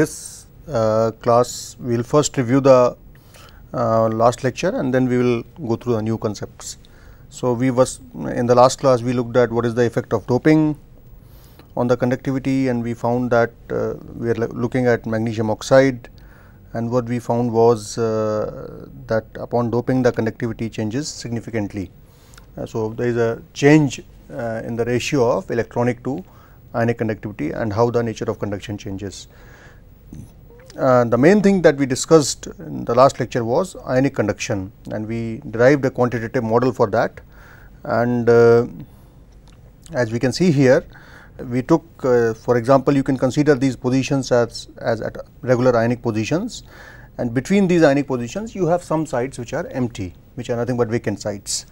this uh, class we will first review the uh, last lecture and then we will go through the new concepts. So, we was in the last class we looked at what is the effect of doping on the conductivity and we found that uh, we are looking at magnesium oxide and what we found was uh, that upon doping the conductivity changes significantly. Uh, so, there is a change uh, in the ratio of electronic to ionic conductivity and how the nature of conduction changes. Uh, the main thing that we discussed in the last lecture was ionic conduction and we derived a quantitative model for that and uh, as we can see here we took uh, for example you can consider these positions as as at regular ionic positions and between these ionic positions you have some sites which are empty which are nothing but vacant sites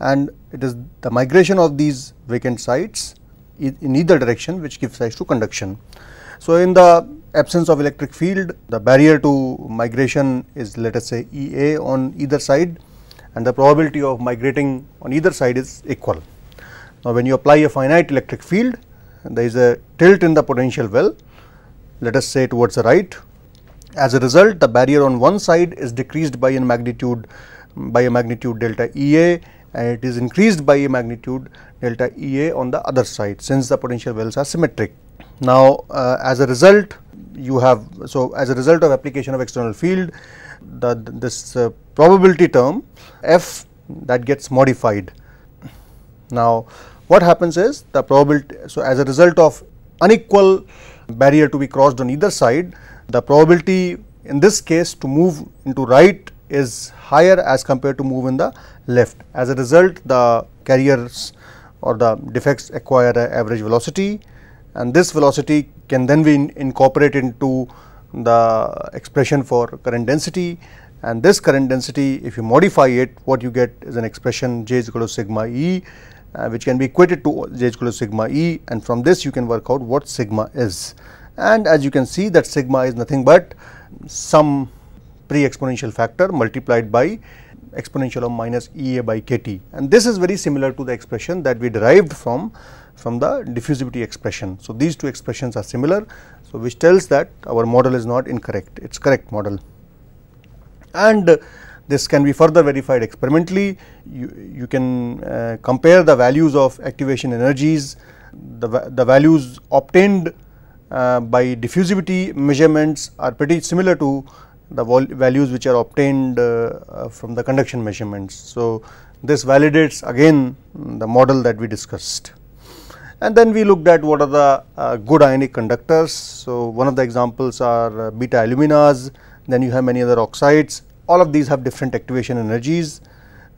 and it is the migration of these vacant sites in either direction which gives rise to conduction so in the absence of electric field, the barrier to migration is let us say EA on either side and the probability of migrating on either side is equal. Now, when you apply a finite electric field, there is a tilt in the potential well, let us say towards the right. As a result, the barrier on one side is decreased by a magnitude by a magnitude delta EA and it is increased by a magnitude delta EA on the other side since the potential wells are symmetric. Now, uh, as a result you have so as a result of application of external field the this uh, probability term f that gets modified. Now, what happens is the probability so as a result of unequal barrier to be crossed on either side the probability in this case to move into right is higher as compared to move in the left. As a result the carriers or the defects acquire an average velocity and this velocity can then be in incorporated into the expression for current density and this current density if you modify it what you get is an expression j is equal to sigma e uh, which can be equated to j is equal to sigma e and from this you can work out what sigma is and as you can see that sigma is nothing but some pre-exponential factor multiplied by exponential of minus Ea by kt and this is very similar to the expression that we derived from from the diffusivity expression. So, these two expressions are similar. So, which tells that our model is not incorrect, it is correct model. And this can be further verified experimentally. You, you can uh, compare the values of activation energies, the, the values obtained uh, by diffusivity measurements are pretty similar to the values which are obtained uh, uh, from the conduction measurements. So, this validates again the model that we discussed. And then we looked at what are the uh, good ionic conductors. So, one of the examples are uh, beta aluminas, then you have many other oxides. All of these have different activation energies.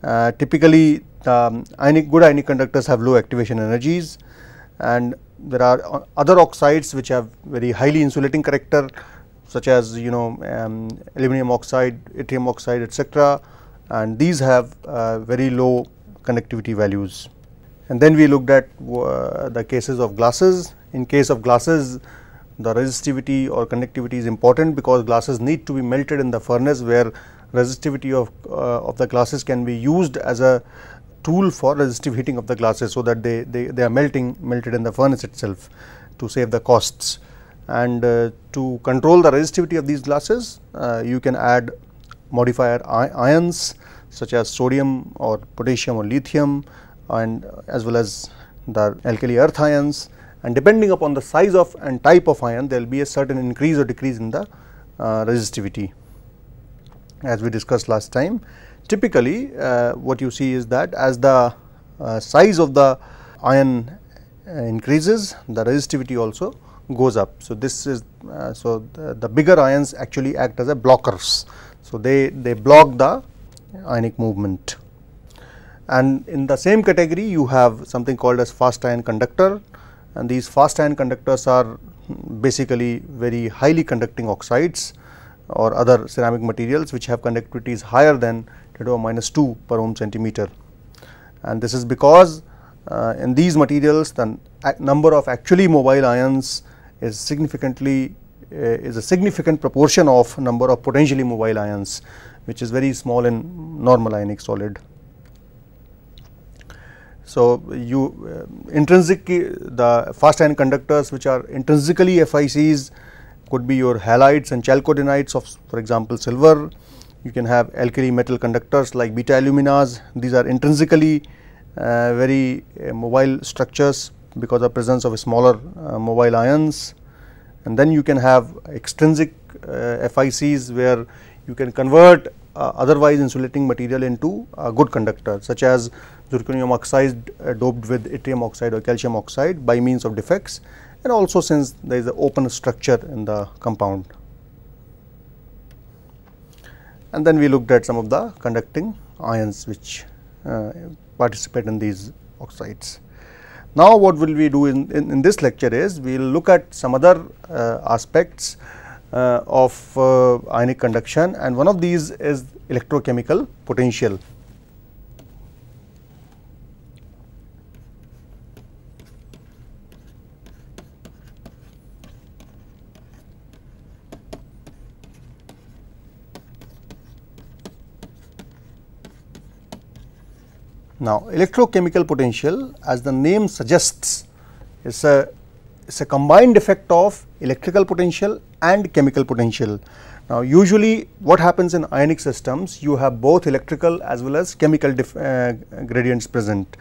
Uh, typically, um, ionic, good ionic conductors have low activation energies and there are uh, other oxides which have very highly insulating character such as you know um, aluminum oxide, yttrium oxide etc. and these have uh, very low conductivity values. And then we looked at uh, the cases of glasses. In case of glasses, the resistivity or conductivity is important because glasses need to be melted in the furnace where resistivity of, uh, of the glasses can be used as a tool for resistive heating of the glasses so that they, they, they are melting melted in the furnace itself to save the costs. And uh, to control the resistivity of these glasses, uh, you can add modifier ions such as sodium or potassium or lithium and uh, as well as the alkali earth ions and depending upon the size of and type of ion there will be a certain increase or decrease in the uh, resistivity as we discussed last time. Typically uh, what you see is that as the uh, size of the ion uh, increases the resistivity also goes up. So, this is uh, so the, the, bigger ions actually act as a blockers. So, they, they block the ionic movement and in the same category you have something called as fast ion conductor and these fast ion conductors are basically very highly conducting oxides or other ceramic materials which have conductivities higher than 10 to the minus 2 per ohm centimeter. And this is because uh, in these materials the number of actually mobile ions is significantly uh, is a significant proportion of number of potentially mobile ions which is very small in normal ionic solid. So, you uh, intrinsic the fast ion conductors which are intrinsically FICs could be your halides and chalcogenides of for example silver. You can have alkali metal conductors like beta aluminas. These are intrinsically uh, very uh, mobile structures because of presence of smaller uh, mobile ions. And then you can have extrinsic uh, FICs where you can convert uh, otherwise insulating material into a good conductor such as zirconium oxide uh, doped with yttrium oxide or calcium oxide by means of defects and also since there is an open structure in the compound. And then we looked at some of the conducting ions which uh, participate in these oxides. Now, what will we do in, in, in this lecture is we will look at some other uh, aspects uh, of uh, ionic conduction and one of these is electrochemical potential. Now, electrochemical potential as the name suggests is a, is a combined effect of electrical potential and chemical potential. Now, usually what happens in ionic systems you have both electrical as well as chemical uh, gradients present.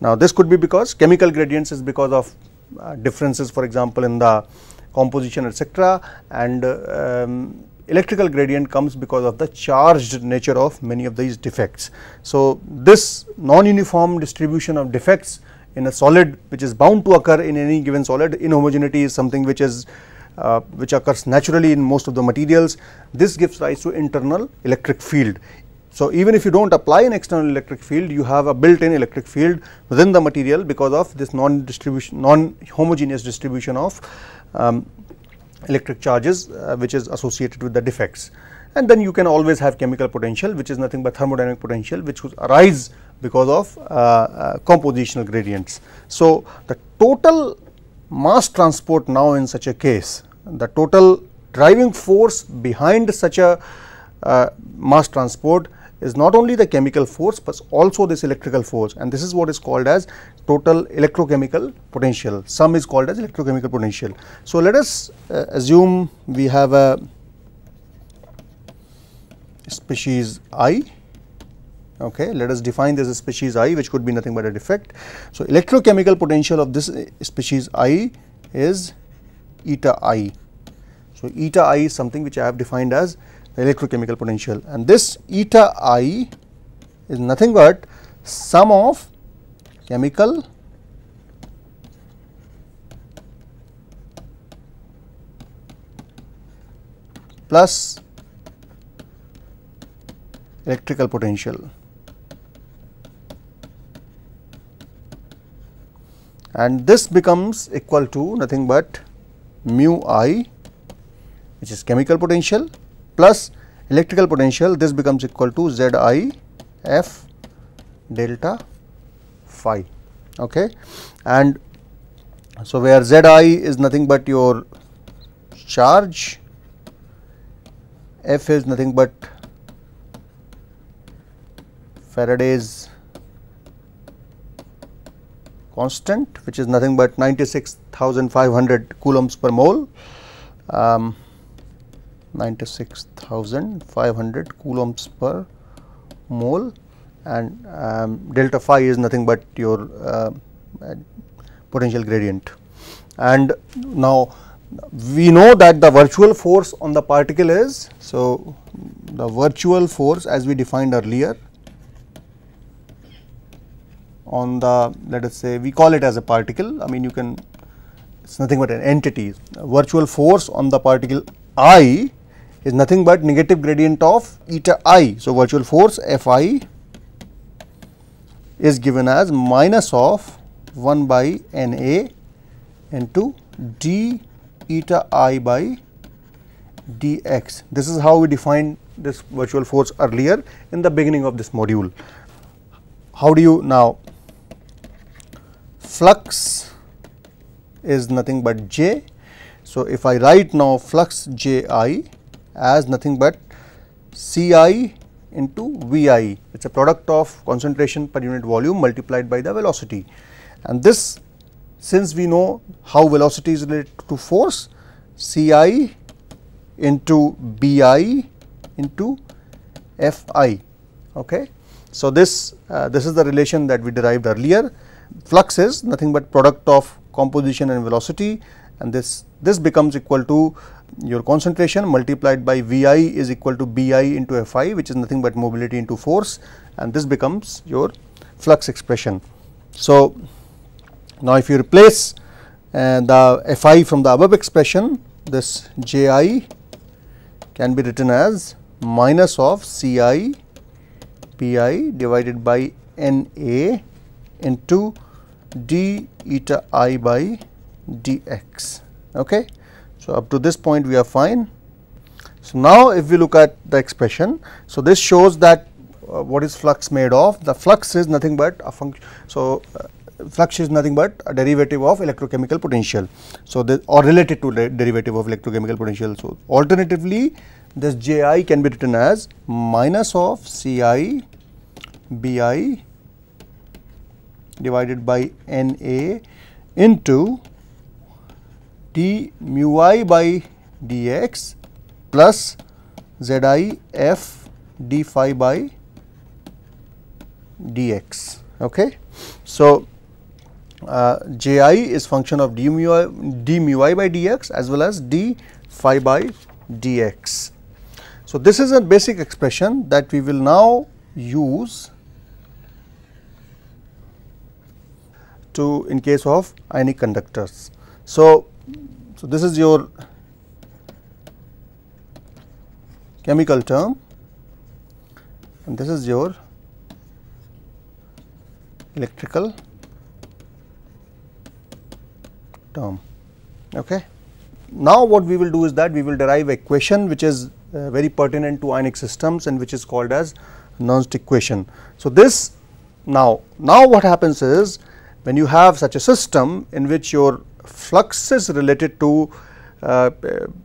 Now, this could be because chemical gradients is because of uh, differences for example in the composition etcetera, and uh, um, electrical gradient comes because of the charged nature of many of these defects. So, this non-uniform distribution of defects in a solid which is bound to occur in any given solid inhomogeneity is something which is uh, which occurs naturally in most of the materials. This gives rise to internal electric field. So, even if you do not apply an external electric field, you have a built in electric field within the material because of this non distribution non homogeneous distribution of um, electric charges uh, which is associated with the defects and then you can always have chemical potential which is nothing but thermodynamic potential which could arise because of uh, uh, compositional gradients. So, the total mass transport now in such a case the total driving force behind such a uh, mass transport is not only the chemical force but also this electrical force and this is what is called as total electrochemical potential. Sum is called as electrochemical potential. So, let us uh, assume we have a species i okay let us define this species i which could be nothing but a defect so electrochemical potential of this uh, species i is eta i so eta i is something which i have defined as the electrochemical potential and this eta i is nothing but sum of chemical plus electrical potential. and this becomes equal to nothing but mu i which is chemical potential plus electrical potential this becomes equal to z i f delta phi okay and so where zi is nothing but your charge f is nothing but faraday's constant which is nothing but 96500 coulombs per mole um, 96500 coulombs per mole and um, delta phi is nothing but your uh, potential gradient. And now we know that the virtual force on the particle is, so the virtual force as we defined earlier on the let us say we call it as a particle, I mean you can it is nothing but an entity, virtual force on the particle i is nothing but negative gradient of eta i. So, virtual force F i is given as minus of 1 by n a into d eta i by dx. This is how we defined this virtual force earlier in the beginning of this module. How do you now? Flux is nothing but j. So, if I write now flux j i as nothing but C i into Vi. It is a product of concentration per unit volume multiplied by the velocity. And this since we know how velocity is related to force Ci into Bi into Fi. Okay. So, this uh, this is the relation that we derived earlier. Flux is nothing but product of composition and velocity and this this becomes equal to your concentration multiplied by Vi is equal to Bi into Fi which is nothing but mobility into force and this becomes your flux expression. So, now if you replace uh, the Fi from the above expression this Ji can be written as minus of Ci Pi divided by Na into d eta i by dx okay so, up to this point we are fine. So, now if we look at the expression, so this shows that uh, what is flux made of? The flux is nothing but a function. So, uh, flux is nothing but a derivative of electrochemical potential. So, this or related to derivative of electrochemical potential. So, alternatively this J i can be written as minus of C i B i divided by N a into d mu i by dx plus z i f d phi by dx. Okay. So, uh, j i is function of d mu, i, d mu i by dx as well as d phi by dx. So, this is a basic expression that we will now use to in case of ionic conductors. So, so, this is your chemical term and this is your electrical term. Okay. Now, what we will do is that we will derive equation which is uh, very pertinent to ionic systems and which is called as Nernst equation. So, this now, now what happens is when you have such a system in which your fluxes related to uh,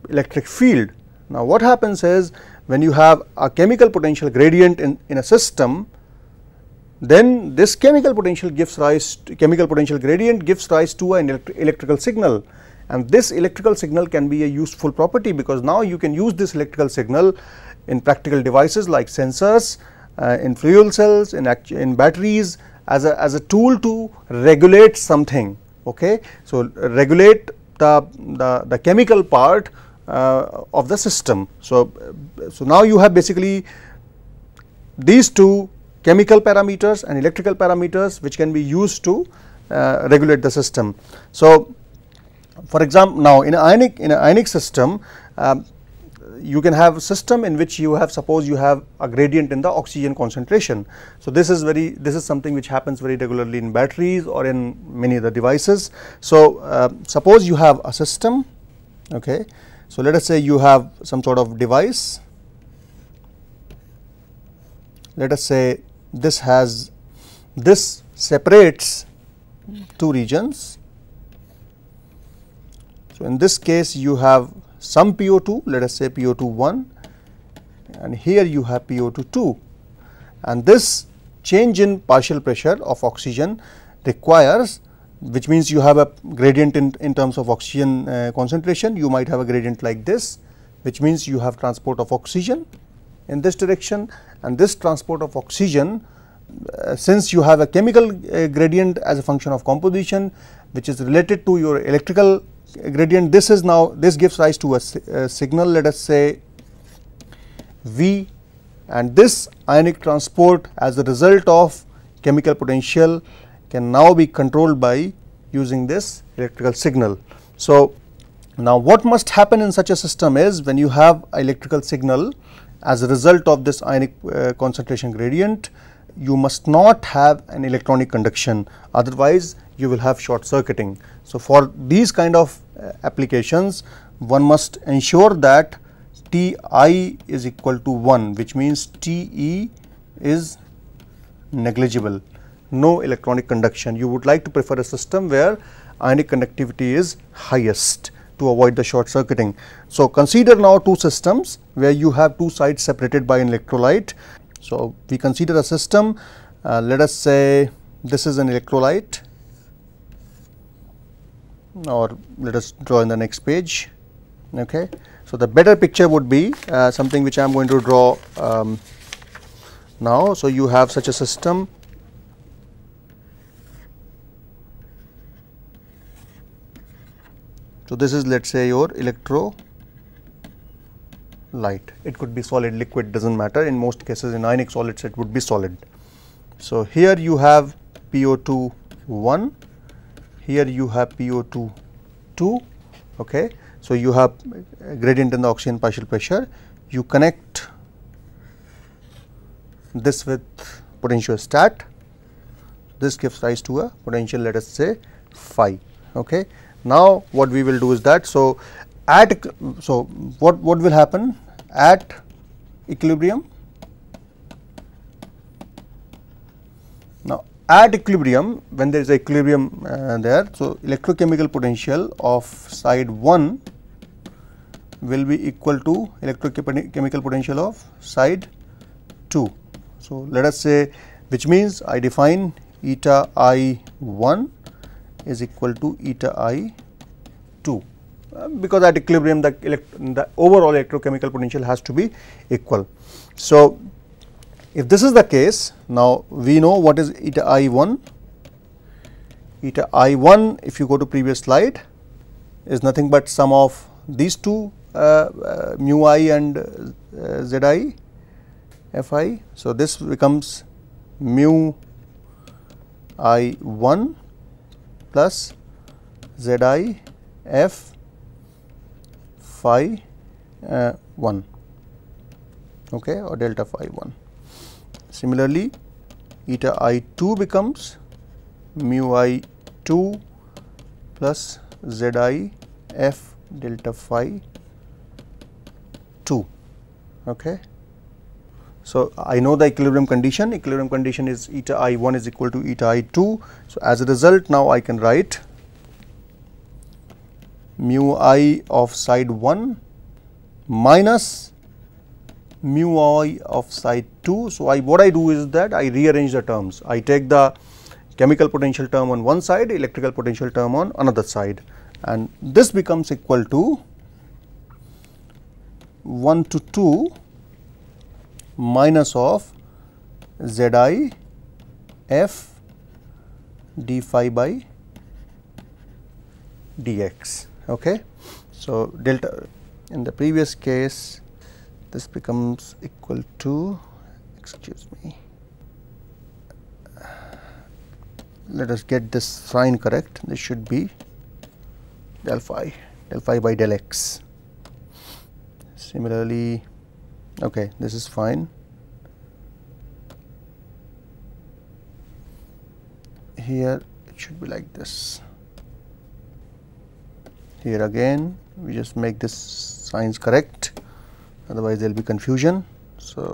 electric field. Now, what happens is when you have a chemical potential gradient in, in a system, then this chemical potential gives rise to, chemical potential gradient gives rise to an elect electrical signal and this electrical signal can be a useful property because now you can use this electrical signal in practical devices like sensors, uh, in fuel cells, in, in batteries as a, as a tool to regulate something okay. So, regulate the, the, the chemical part uh, of the system. So, so now you have basically these two chemical parameters and electrical parameters which can be used to uh, regulate the system. So, for example, now in ionic in ionic system um, you can have a system in which you have suppose you have a gradient in the oxygen concentration. So, this is very this is something which happens very regularly in batteries or in many other devices. So, uh, suppose you have a system okay. So, let us say you have some sort of device let us say this has this separates two regions. So, in this case you have some PO2 let us say PO2 1 and here you have PO2 2 and this change in partial pressure of oxygen requires which means you have a gradient in, in terms of oxygen uh, concentration you might have a gradient like this which means you have transport of oxygen in this direction and this transport of oxygen uh, since you have a chemical uh, gradient as a function of composition which is related to your electrical gradient this is now this gives rise to a, a signal let us say V and this ionic transport as a result of chemical potential can now be controlled by using this electrical signal. So, now what must happen in such a system is when you have electrical signal as a result of this ionic uh, concentration gradient you must not have an electronic conduction otherwise you will have short circuiting. So, for these kind of uh, applications one must ensure that Ti is equal to 1 which means Te is negligible, no electronic conduction. You would like to prefer a system where ionic conductivity is highest to avoid the short circuiting. So, consider now two systems where you have two sides separated by an electrolyte. So, we consider a system uh, let us say this is an electrolyte or let us draw in the next page. Okay. So, the better picture would be uh, something which I am going to draw um, now. So, you have such a system So, this is let us say your electro light it could be solid liquid does not matter in most cases in ionic solids it would be solid. So, here you have PO2 1 here you have PO2 2 okay. So, you have gradient and the oxygen partial pressure you connect this with potentiostat this gives rise to a potential let us say phi okay. Now, what we will do is that so at so what what will happen at equilibrium at equilibrium when there is equilibrium uh, there so electrochemical potential of side 1 will be equal to electrochemical potential of side 2 so let us say which means i define eta i 1 is equal to eta i 2 uh, because at equilibrium the, the overall electrochemical potential has to be equal so if this is the case, now we know what is eta i1. Eta i1, if you go to previous slide, is nothing but sum of these two uh, uh, mu i and uh, z i f i. So, this becomes mu i 1 plus z i f phi uh, 1 okay, or delta phi 1. Similarly, eta i2 becomes mu i2 plus z i f delta phi 2. Okay. So, I know the equilibrium condition, equilibrium condition is eta i1 is equal to eta i2. So, as a result now I can write mu i of side 1 minus mu i of side 2. So, I what I do is that I rearrange the terms. I take the chemical potential term on one side, electrical potential term on another side and this becomes equal to 1 to 2 minus of z i f d phi by dx. Okay. So, delta in the previous case this becomes equal to excuse me let us get this sign correct this should be del phi del phi by del x similarly okay this is fine here it should be like this here again we just make this signs correct otherwise there will be confusion so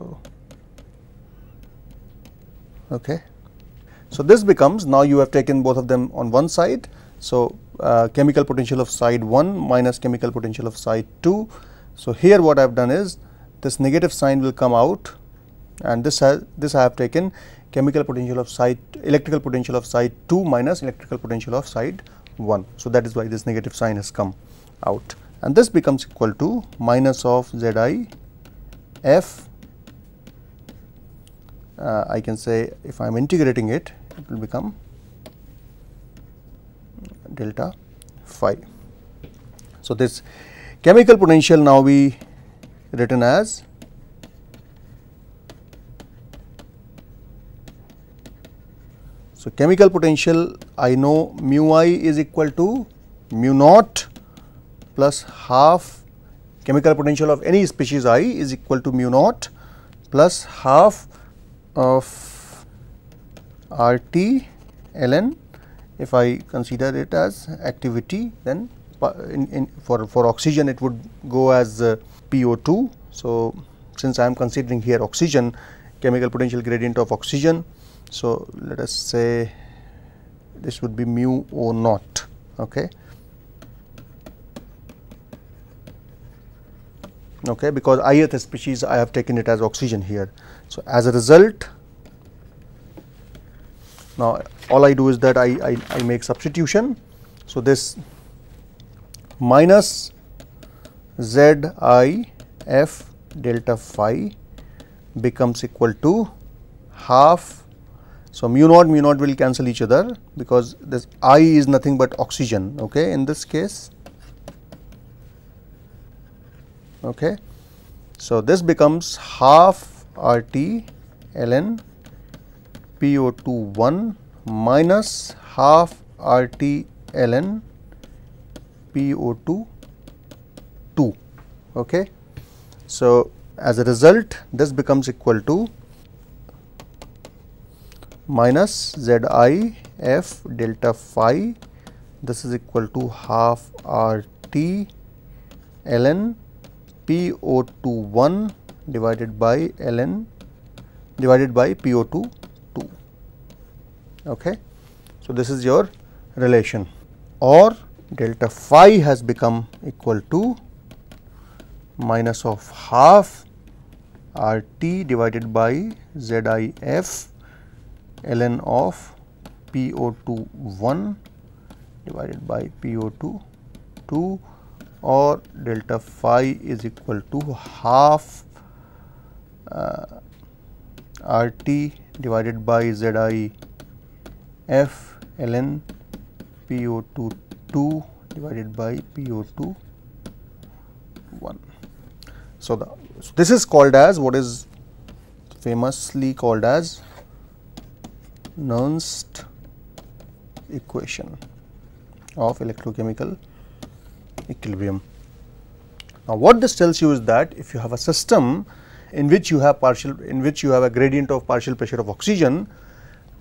Okay. So, this becomes now you have taken both of them on one side. So, uh, chemical potential of side 1 minus chemical potential of side 2. So, here what I have done is this negative sign will come out and this has this I have taken chemical potential of side electrical potential of side 2 minus electrical potential of side 1. So, that is why this negative sign has come out and this becomes equal to minus of Z i f uh, I can say if I am integrating it, it will become delta phi. So, this chemical potential now we written as So, chemical potential I know mu i is equal to mu naught plus half chemical potential of any species i is equal to mu naught plus half of RT ln if I consider it as activity then in, in for, for oxygen it would go as uh, PO2. So, since I am considering here oxygen chemical potential gradient of oxygen. So, let us say this would be mu O naught. Okay. okay because ith species I have taken it as oxygen here. So, as a result, now all I do is that I, I, I make substitution. So, this minus z i f delta phi becomes equal to half. So, mu naught mu naught will cancel each other because this i is nothing but oxygen okay, in this case. Okay. So, this becomes half RT ln po one minus half RT ln PO2 2 okay so as a result this becomes equal to minus zi f delta phi this is equal to half RT ln po one divided by ln divided by PO2 2 okay so this is your relation or delta phi has become equal to minus of half R t divided by Z i f ln of P O 2 1 divided by P O 2 2 or delta phi is equal to half uh, R t divided by F ln PO2 2 divided by PO2 1. So, the, so this is called as what is famously called as Nernst equation of electrochemical equilibrium. Now, what this tells you is that if you have a system in which you have partial in which you have a gradient of partial pressure of oxygen,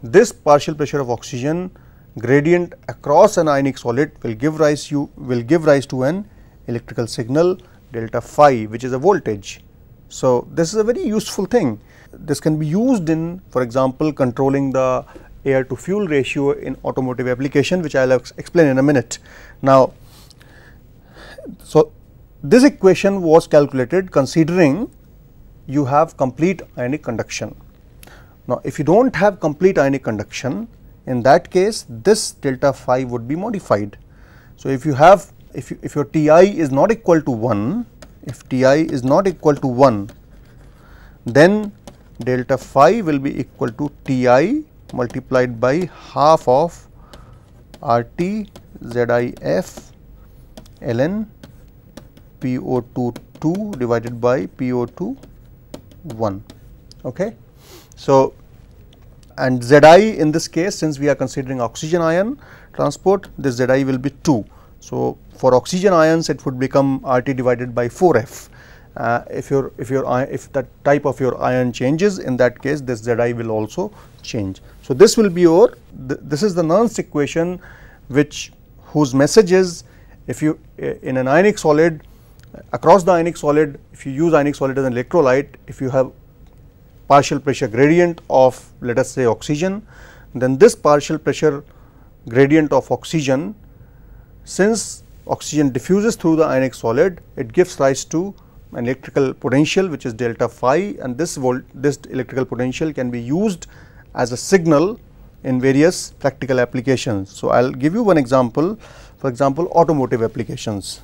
this partial pressure of oxygen gradient across an ionic solid will give rise you will give rise to an electrical signal delta phi which is a voltage. So, this is a very useful thing. This can be used in for example, controlling the air to fuel ratio in automotive application which I will explain in a minute. Now, so this equation was calculated considering you have complete ionic conduction. Now, if you do not have complete ionic conduction, in that case this delta phi would be modified. So, if you have if, you, if your Ti is not equal to 1, if Ti is not equal to 1, then delta phi will be equal to Ti multiplied by half of RT ZIF ln po two divided by PO2 1 okay so and Zi in this case since we are considering oxygen ion transport this Zi will be 2. So, for oxygen ions it would become RT divided by 4F. Uh, if your if your if the type of your ion changes in that case this Zi will also change. So, this will be your th this is the Nernst equation which whose message is if you in an ionic solid across the ionic solid if you use ionic solid as an electrolyte if you have partial pressure gradient of let us say oxygen then this partial pressure gradient of oxygen since oxygen diffuses through the ionic solid it gives rise to an electrical potential which is delta phi and this volt this electrical potential can be used as a signal in various practical applications. So, I will give you one example for example automotive applications.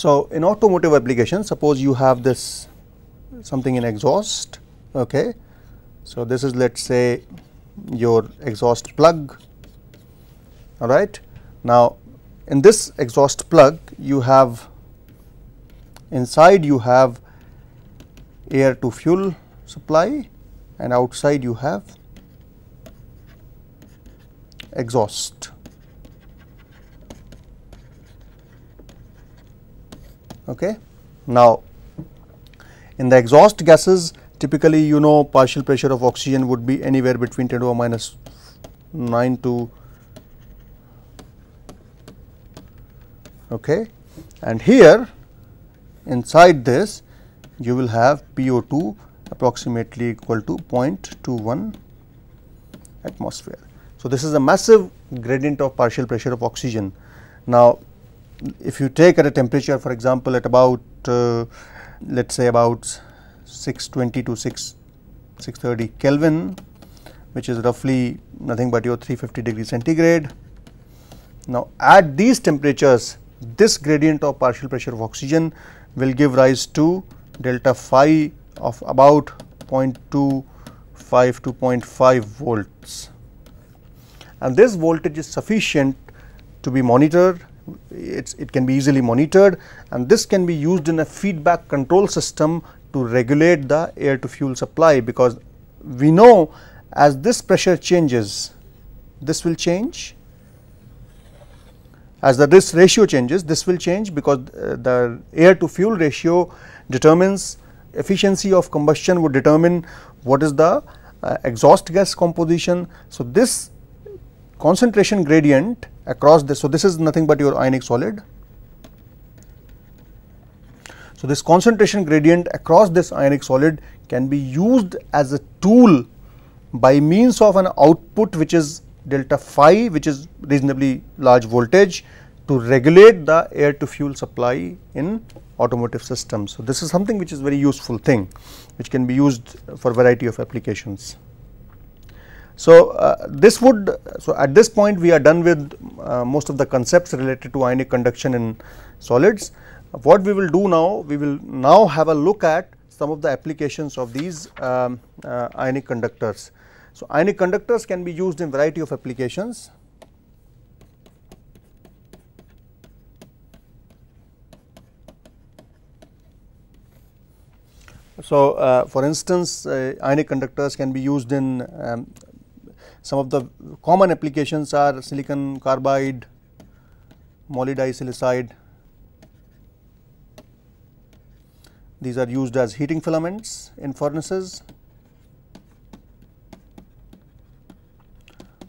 So, in automotive application suppose you have this something in exhaust okay. So, this is let us say your exhaust plug alright. Now, in this exhaust plug you have inside you have air to fuel supply and outside you have exhaust Okay. Now, in the exhaust gases typically you know partial pressure of oxygen would be anywhere between 10 to the minus 9 to okay and here inside this you will have PO2 approximately equal to 0.21 atmosphere. So, this is a massive gradient of partial pressure of oxygen. Now, if you take at a temperature for example at about uh, let us say about 620 to 6 630 Kelvin which is roughly nothing but your 350 degree centigrade. Now at these temperatures this gradient of partial pressure of oxygen will give rise to delta phi of about 0.25 to 0.5 volts and this voltage is sufficient to be monitored it can be easily monitored and this can be used in a feedback control system to regulate the air to fuel supply because we know as this pressure changes this will change as the this ratio changes this will change because uh, the air to fuel ratio determines efficiency of combustion would determine what is the uh, exhaust gas composition. So, this concentration gradient across this. So, this is nothing but your ionic solid. So, this concentration gradient across this ionic solid can be used as a tool by means of an output which is delta phi which is reasonably large voltage to regulate the air to fuel supply in automotive systems. So, this is something which is very useful thing which can be used for variety of applications. So, uh, this would so at this point we are done with uh, most of the concepts related to ionic conduction in solids. What we will do now, we will now have a look at some of the applications of these um, uh, ionic conductors. So, ionic conductors can be used in variety of applications. So, uh, for instance, uh, ionic conductors can be used in um, some of the common applications are silicon carbide, molybdenosilicide. These are used as heating filaments in furnaces.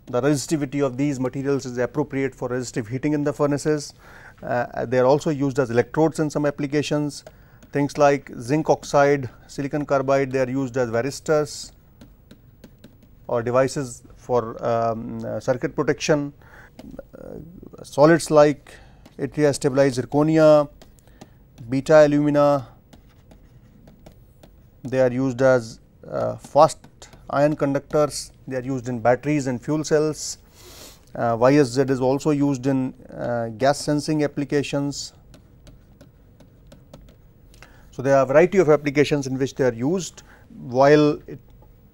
The resistivity of these materials is appropriate for resistive heating in the furnaces. Uh, they are also used as electrodes in some applications. Things like zinc oxide, silicon carbide, they are used as varistors or devices for um, uh, circuit protection, uh, solids like atria stabilized zirconia, beta alumina, they are used as uh, fast ion conductors, they are used in batteries and fuel cells. Uh, YSZ is also used in uh, gas sensing applications. So, there are a variety of applications in which they are used while it,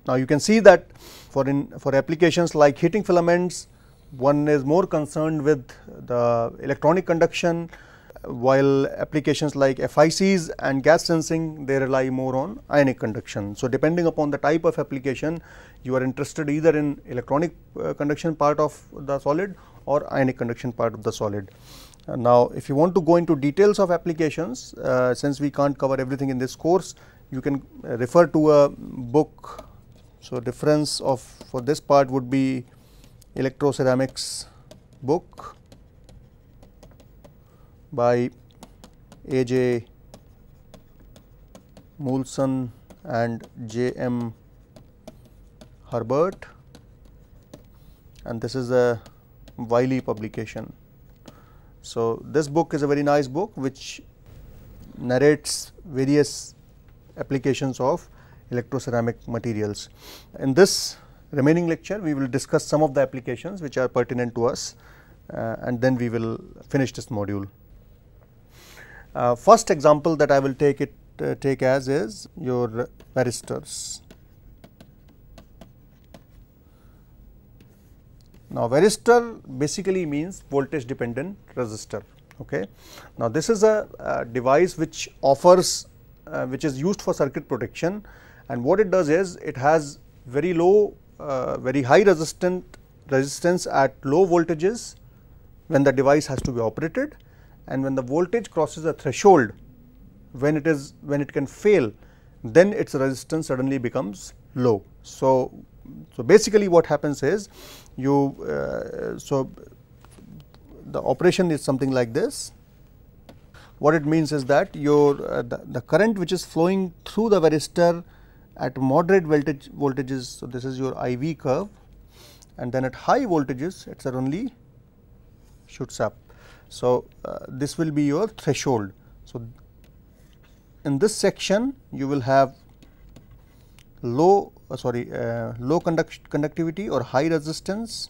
now you can see that for, in, for applications like heating filaments, one is more concerned with the electronic conduction, while applications like FICs and gas sensing, they rely more on ionic conduction. So, depending upon the type of application, you are interested either in electronic uh, conduction part of the solid or ionic conduction part of the solid. Uh, now, if you want to go into details of applications, uh, since we can't cover everything in this course, you can uh, refer to a book so, difference of for this part would be electro ceramics book by A. J. Moulson and J. M. Herbert and this is a Wiley publication. So, this book is a very nice book which narrates various applications of electroceramic materials. In this remaining lecture, we will discuss some of the applications which are pertinent to us uh, and then we will finish this module. Uh, first example that I will take it uh, take as is your varistors. Now, varistor basically means voltage dependent resistor. Okay. Now, this is a, a device which offers uh, which is used for circuit protection and what it does is it has very low, uh, very high resistant resistance at low voltages when the device has to be operated and when the voltage crosses a threshold when it is when it can fail then its resistance suddenly becomes low. So, so basically what happens is you uh, so the operation is something like this. What it means is that your uh, the, the current which is flowing through the varistor at moderate voltage voltages. So, this is your I V curve and then at high voltages it suddenly shoots up. So, uh, this will be your threshold. So, in this section you will have low uh, sorry uh, low conduct conductivity or high resistance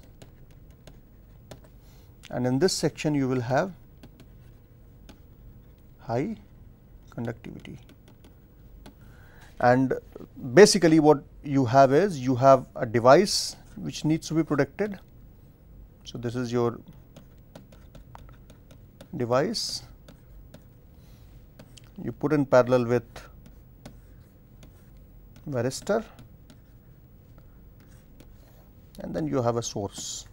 and in this section you will have high conductivity. And basically what you have is you have a device which needs to be protected. So, this is your device you put in parallel with varistor and then you have a source.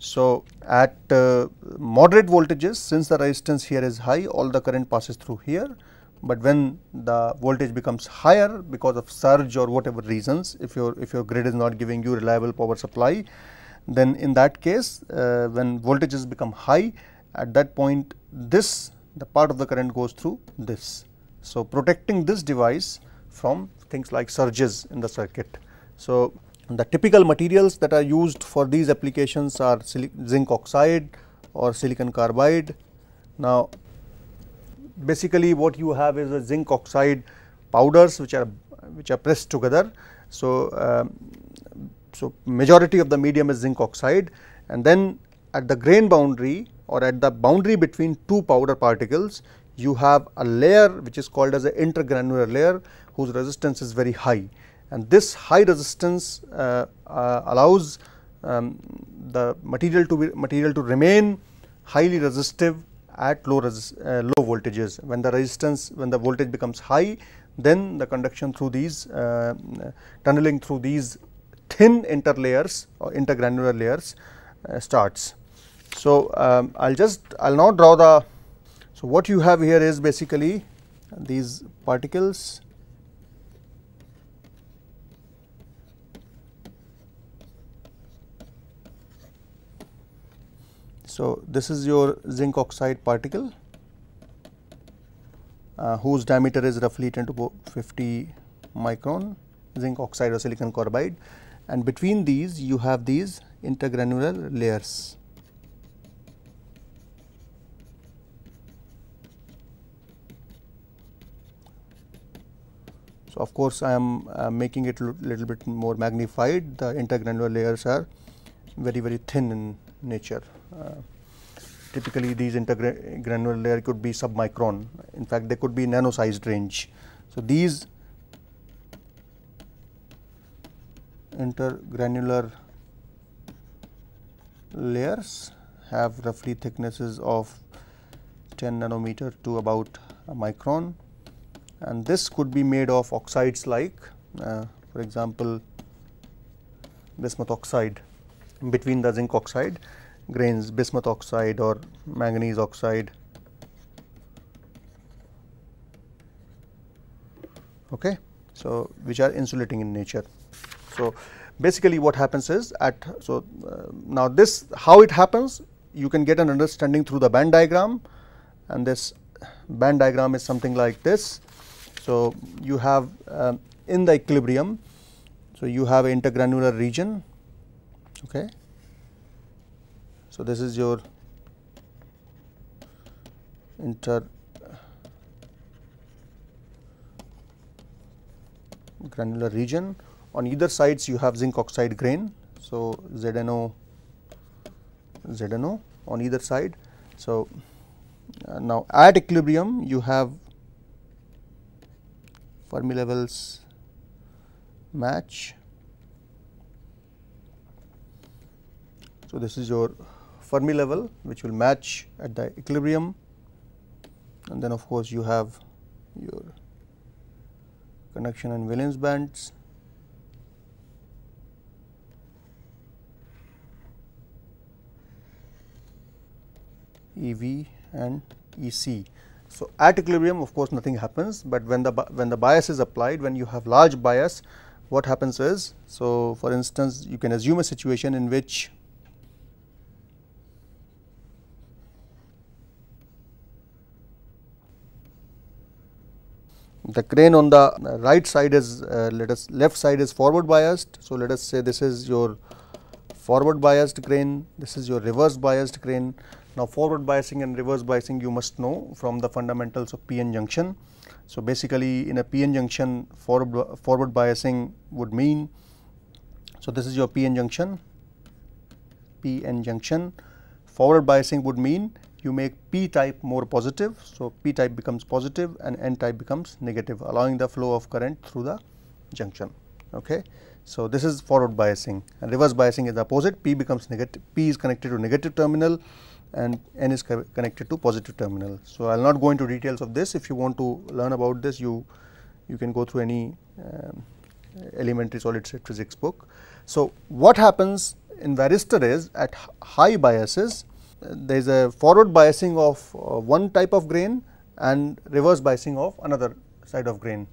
So, at uh, moderate voltages since the resistance here is high all the current passes through here but when the voltage becomes higher because of surge or whatever reasons if your if your grid is not giving you reliable power supply then in that case uh, when voltages become high at that point this the part of the current goes through this so protecting this device from things like surges in the circuit so the typical materials that are used for these applications are zinc oxide or silicon carbide now basically what you have is a zinc oxide powders which are which are pressed together. So, um, so majority of the medium is zinc oxide and then at the grain boundary or at the boundary between two powder particles you have a layer which is called as an intergranular layer whose resistance is very high and this high resistance uh, uh, allows um, the material to be material to remain highly resistive at low, uh, low voltages. When the resistance, when the voltage becomes high, then the conduction through these uh, tunneling through these thin interlayers or intergranular layers uh, starts. So, um, I will just I will now draw the. So, what you have here is basically these particles So, this is your zinc oxide particle uh, whose diameter is roughly 10 to 50 micron zinc oxide or silicon carbide and between these you have these intergranular layers. So, of course, I am uh, making it little bit more magnified the intergranular layers are very very thin in nature. Uh, typically these intergranular layer could be submicron, in fact they could be nano sized range. So, these intergranular layers have roughly thicknesses of 10 nanometer to about a micron and this could be made of oxides like uh, for example bismuth oxide between the zinc oxide grains bismuth oxide or manganese oxide okay so which are insulating in nature so basically what happens is at so uh, now this how it happens you can get an understanding through the band diagram and this band diagram is something like this so you have uh, in the equilibrium so you have intergranular region okay. So, this is your inter granular region on either sides you have zinc oxide grain. So, ZNO ZNO on either side. So, uh, now at equilibrium you have Fermi levels match So, this is your Fermi level which will match at the equilibrium and then of course, you have your conduction and valence bands. EV and EC. So, at equilibrium of course, nothing happens, but when the when the bias is applied when you have large bias what happens is. So, for instance you can assume a situation in which the crane on the right side is uh, let us left side is forward biased. So, let us say this is your forward biased crane, this is your reverse biased crane. Now, forward biasing and reverse biasing you must know from the fundamentals of PN junction. So, basically in a p-n junction forward, forward biasing would mean, so this is your PN junction, PN junction, forward biasing would mean you make p type more positive. So, p type becomes positive and n type becomes negative allowing the flow of current through the junction. Okay. So, this is forward biasing and reverse biasing is the opposite p becomes negative p is connected to negative terminal and n is co connected to positive terminal. So, I will not go into details of this if you want to learn about this you you can go through any um, elementary solid state physics book. So, what happens in varistor is at high biases there is a forward biasing of uh, one type of grain and reverse biasing of another side of grain.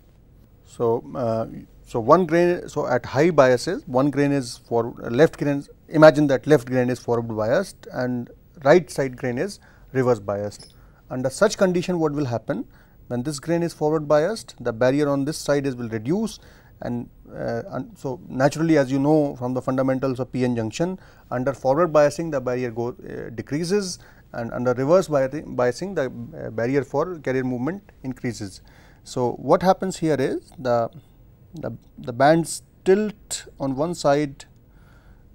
So, uh, so one grain so at high biases one grain is for uh, left grain imagine that left grain is forward biased and right side grain is reverse biased. Under such condition what will happen when this grain is forward biased the barrier on this side is will reduce and, uh, and, so naturally as you know from the fundamentals of p-n junction under forward biasing the barrier go, uh, decreases and under reverse biasing the uh, barrier for carrier movement increases. So what happens here is the, the, the bands tilt on one side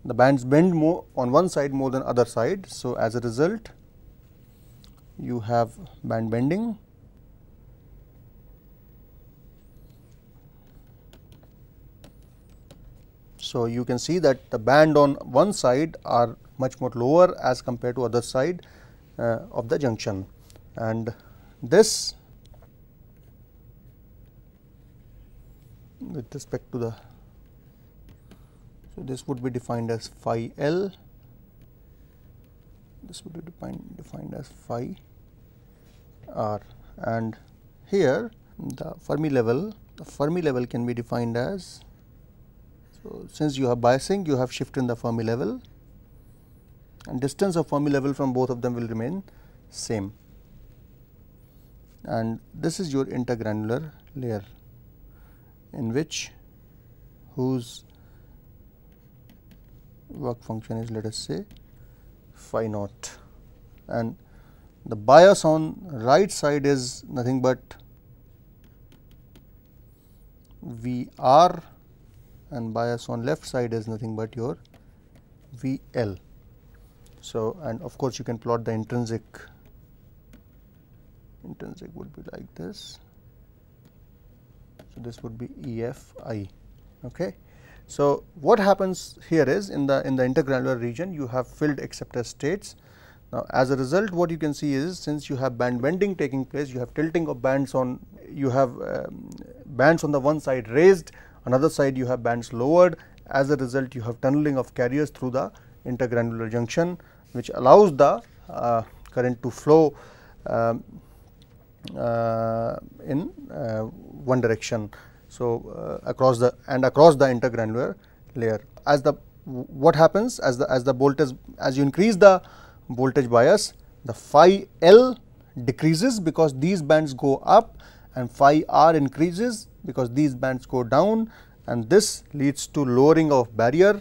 the bands bend more on one side more than other side. So as a result you have band bending So, you can see that the band on one side are much more lower as compared to other side uh, of the junction and this with respect to the so this would be defined as phi L this would be defined defined as phi R and here the Fermi level the Fermi level can be defined as since you have biasing you have shift in the Fermi level and distance of Fermi level from both of them will remain same and this is your intergranular layer in which whose work function is let us say phi naught and the bias on right side is nothing but V r and bias on left side is nothing but your VL. So, and of course, you can plot the intrinsic, intrinsic would be like this. So, this would be EFI. Okay. So, what happens here is in the in the intergranular region you have filled acceptor states. Now, as a result what you can see is since you have band bending taking place you have tilting of bands on you have um, bands on the one side raised Another side you have bands lowered as a result you have tunneling of carriers through the intergranular junction which allows the uh, current to flow um, uh, in uh, one direction. So, uh, across the and across the intergranular layer as the what happens as the as the voltage as you increase the voltage bias the phi L decreases because these bands go up and phi R increases because these bands go down and this leads to lowering of barrier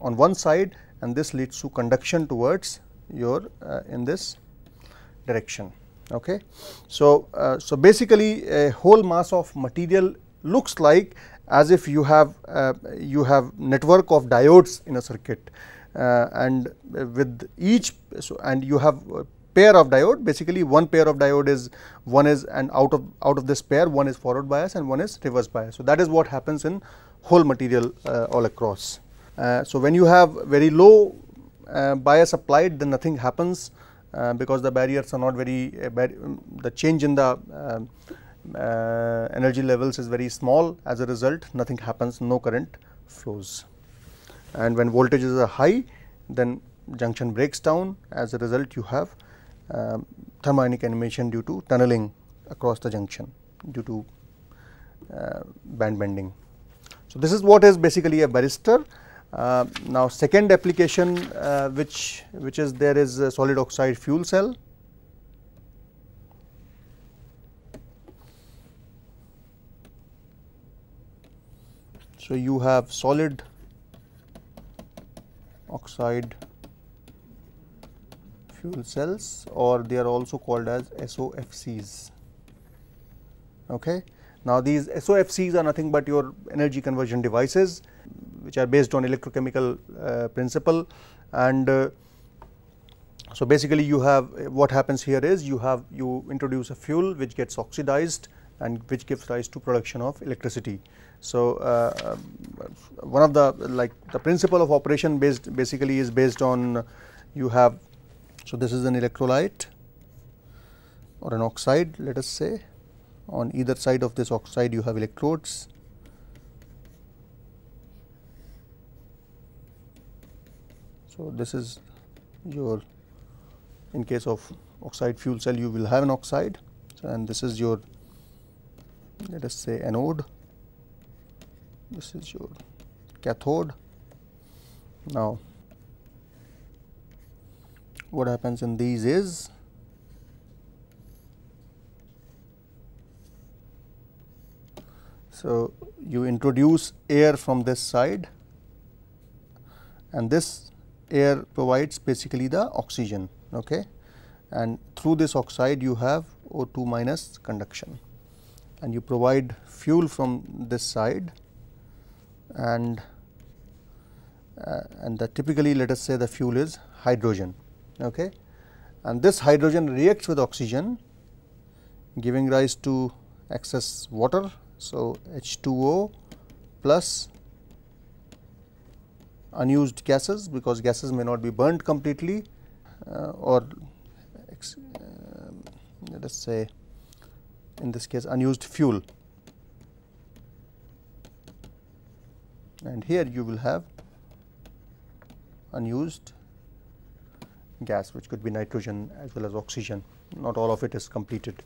on one side and this leads to conduction towards your uh, in this direction. Okay. So, uh, so basically a whole mass of material looks like as if you have uh, you have network of diodes in a circuit uh, and with each so and you have pair of diode basically one pair of diode is one is and out of out of this pair one is forward bias and one is reverse bias so that is what happens in whole material uh, all across uh, so when you have very low uh, bias applied then nothing happens uh, because the barriers are not very uh, bar um, the change in the um, uh, energy levels is very small as a result nothing happens no current flows and when voltages are high then junction breaks down as a result you have um, uh, thermionic animation due to tunneling across the junction due to uh, band bending. So, this is what is basically a barrister. Uh, now, second application uh, which which is there is a solid oxide fuel cell. So, you have solid oxide fuel cells or they are also called as SOFCs. Okay. Now, these SOFCs are nothing but your energy conversion devices which are based on electrochemical uh, principle and uh, so basically you have what happens here is you have you introduce a fuel which gets oxidized and which gives rise to production of electricity. So, uh, um, one of the like the principle of operation based basically is based on you have so, this is an electrolyte or an oxide let us say on either side of this oxide you have electrodes. So, this is your in case of oxide fuel cell you will have an oxide so, and this is your let us say anode, this is your cathode. Now, what happens in these is so you introduce air from this side and this air provides basically the oxygen okay and through this oxide you have O2 minus conduction and you provide fuel from this side and uh, and typically let us say the fuel is hydrogen okay. and this hydrogen reacts with oxygen giving rise to excess water. So, H2O plus unused gases because gases may not be burned completely uh, or uh, let us say in this case unused fuel and here you will have unused gas which could be nitrogen as well as oxygen not all of it is completed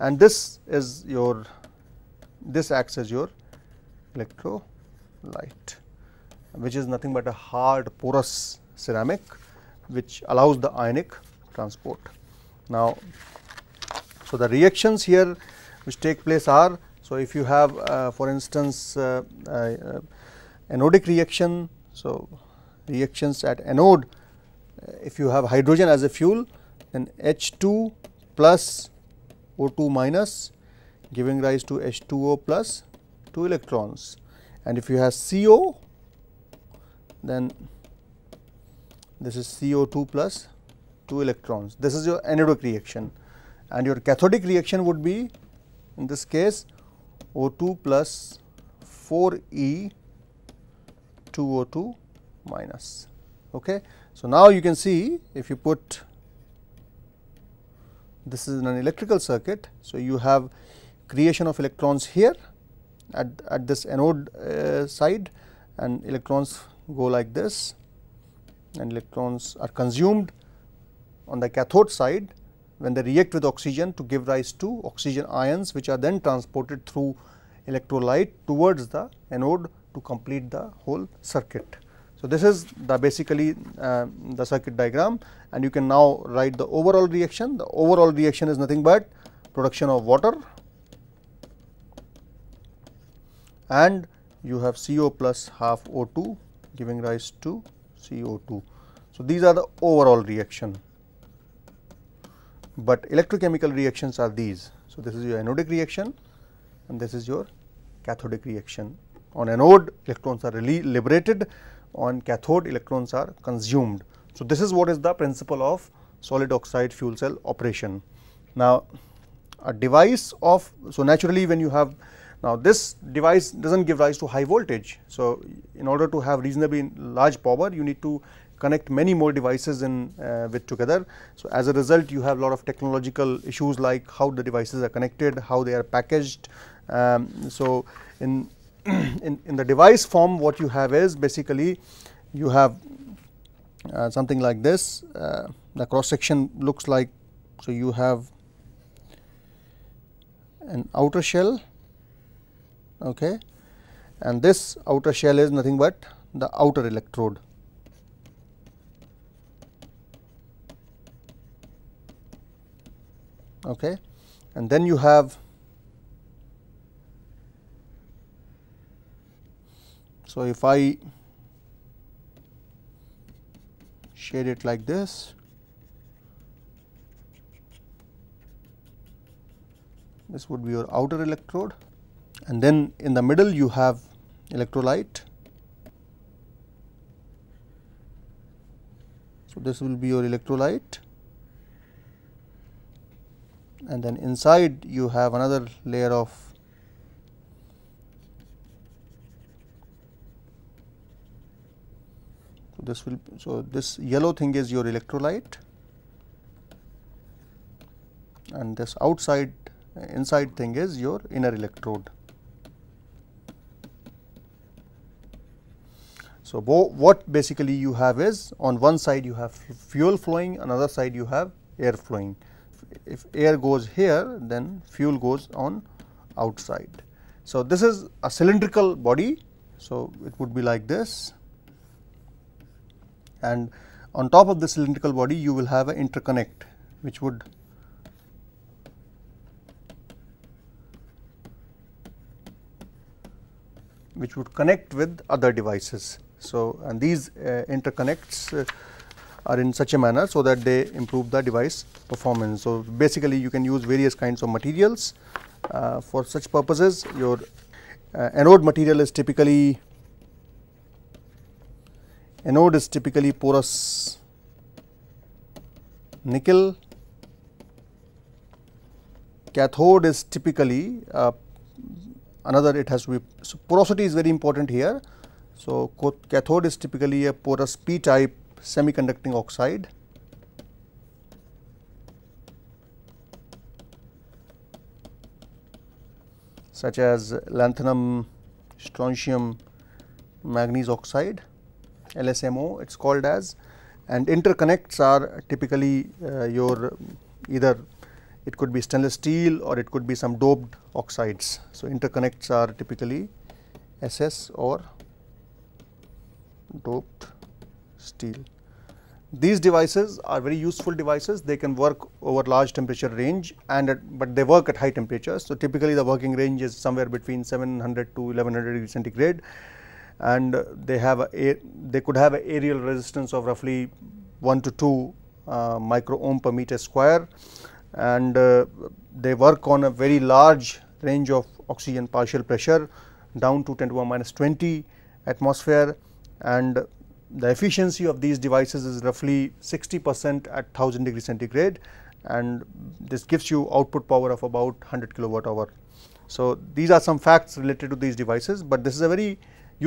and this is your this acts as your electrolyte which is nothing but a hard porous ceramic which allows the ionic transport. Now, so the reactions here which take place are so if you have uh, for instance uh, uh, anodic reaction so reactions at anode uh, if you have hydrogen as a fuel then H2 plus O2 minus giving rise to H2O plus 2 electrons and if you have CO then this is CO2 plus 2 electrons. This is your anodic reaction and your cathodic reaction would be in this case O2 plus 4E 2O2 minus. Okay. So, now you can see if you put this is an electrical circuit. So, you have creation of electrons here at, at this anode uh, side and electrons go like this and electrons are consumed on the cathode side when they react with oxygen to give rise to oxygen ions which are then transported through electrolyte towards the anode to complete the whole circuit. So, this is the basically uh, the circuit diagram and you can now write the overall reaction. The overall reaction is nothing but production of water and you have CO plus half O2 giving rise to CO2. So, these are the overall reaction, but electrochemical reactions are these. So, this is your anodic reaction and this is your cathodic reaction. On anode electrons are liberated on cathode electrons are consumed. So, this is what is the principle of solid oxide fuel cell operation. Now, a device of, so naturally when you have, now this device does not give rise to high voltage. So, in order to have reasonably large power, you need to connect many more devices in uh, with together. So, as a result, you have a lot of technological issues like how the devices are connected, how they are packaged. Um, so, in in, in the device form what you have is basically you have uh, something like this uh, the cross section looks like so you have an outer shell okay and this outer shell is nothing but the outer electrode okay and then you have So, if I shade it like this, this would be your outer electrode and then in the middle you have electrolyte. So, this will be your electrolyte and then inside you have another layer of this will so this yellow thing is your electrolyte and this outside inside thing is your inner electrode. So, what basically you have is on one side you have fuel flowing another side you have air flowing. If air goes here then fuel goes on outside. So, this is a cylindrical body. So, it would be like this and on top of the cylindrical body you will have an interconnect which would which would connect with other devices. So, and these uh, interconnects uh, are in such a manner so that they improve the device performance. So, basically you can use various kinds of materials uh, for such purposes your uh, anode material is typically anode is typically porous nickel, cathode is typically uh, another it has to be, so porosity is very important here. So, cathode is typically a porous p type semiconducting oxide. such as lanthanum, strontium, manganese oxide LSMO it is called as and interconnects are typically uh, your either it could be stainless steel or it could be some doped oxides. So, interconnects are typically SS or doped steel. These devices are very useful devices they can work over large temperature range and at, but they work at high temperatures. So, typically the working range is somewhere between 700 to 1100 degree centigrade and they have a, they could have an aerial resistance of roughly 1 to 2 uh, micro ohm per meter square and uh, they work on a very large range of oxygen partial pressure down to 10 to the minus 20 atmosphere and the efficiency of these devices is roughly 60 percent at 1000 degree centigrade and this gives you output power of about 100 kilowatt hour. So, these are some facts related to these devices, but this is a very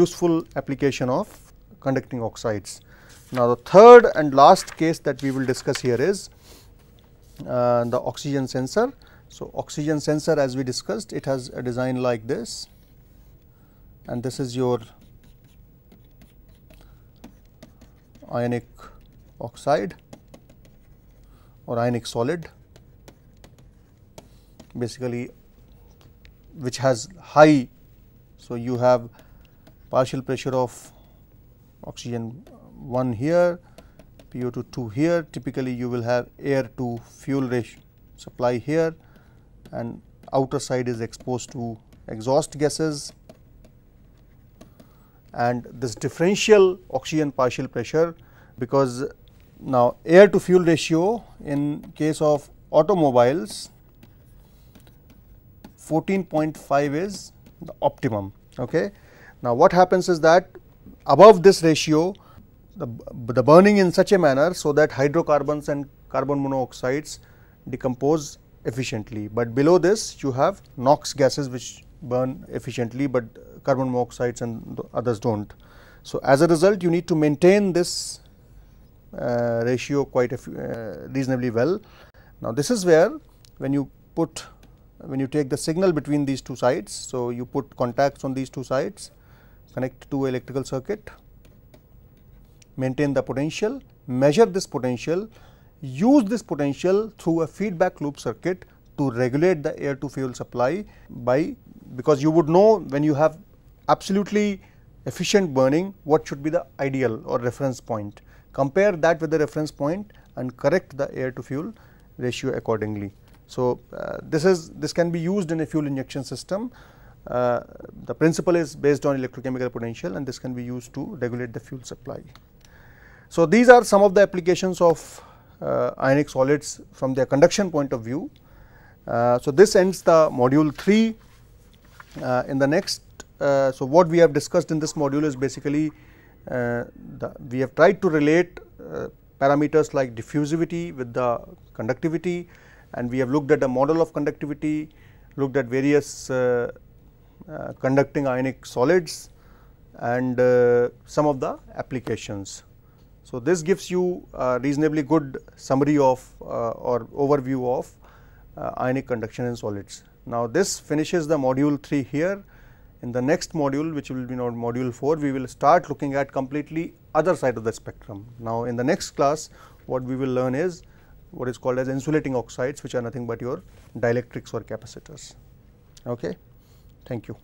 useful application of conducting oxides. Now, the third and last case that we will discuss here is uh, the oxygen sensor. So, oxygen sensor as we discussed it has a design like this and this is your ionic oxide or ionic solid basically which has high. So, you have partial pressure of oxygen 1 here, PO2 2 here. Typically, you will have air to fuel ratio supply here and outer side is exposed to exhaust gases and this differential oxygen partial pressure because now air to fuel ratio in case of automobiles 14.5 is the optimum okay now, what happens is that above this ratio, the, the burning in such a manner so that hydrocarbons and carbon monoxides decompose efficiently, but below this you have NOx gases which burn efficiently, but carbon monoxides and others do not. So, as a result you need to maintain this uh, ratio quite uh, reasonably well. Now, this is where when you put when you take the signal between these two sides. So, you put contacts on these two sides connect to electrical circuit, maintain the potential, measure this potential, use this potential through a feedback loop circuit to regulate the air to fuel supply by because you would know when you have absolutely efficient burning what should be the ideal or reference point. Compare that with the reference point and correct the air to fuel ratio accordingly. So, uh, this is this can be used in a fuel injection system uh, the principle is based on electrochemical potential and this can be used to regulate the fuel supply. So, these are some of the applications of uh, ionic solids from their conduction point of view. Uh, so, this ends the module 3 uh, in the next. Uh, so, what we have discussed in this module is basically the, we have tried to relate parameters like diffusivity with the conductivity and we have looked at a model of conductivity, looked at various uh, uh, conducting ionic solids and uh, some of the applications. So, this gives you a reasonably good summary of uh, or overview of ionic conduction in solids. Now, this finishes the module 3 here. In the next module which will be now module 4 we will start looking at completely other side of the spectrum. Now, in the next class what we will learn is what is called as insulating oxides which are nothing but your dielectrics or capacitors. Okay. Thank you.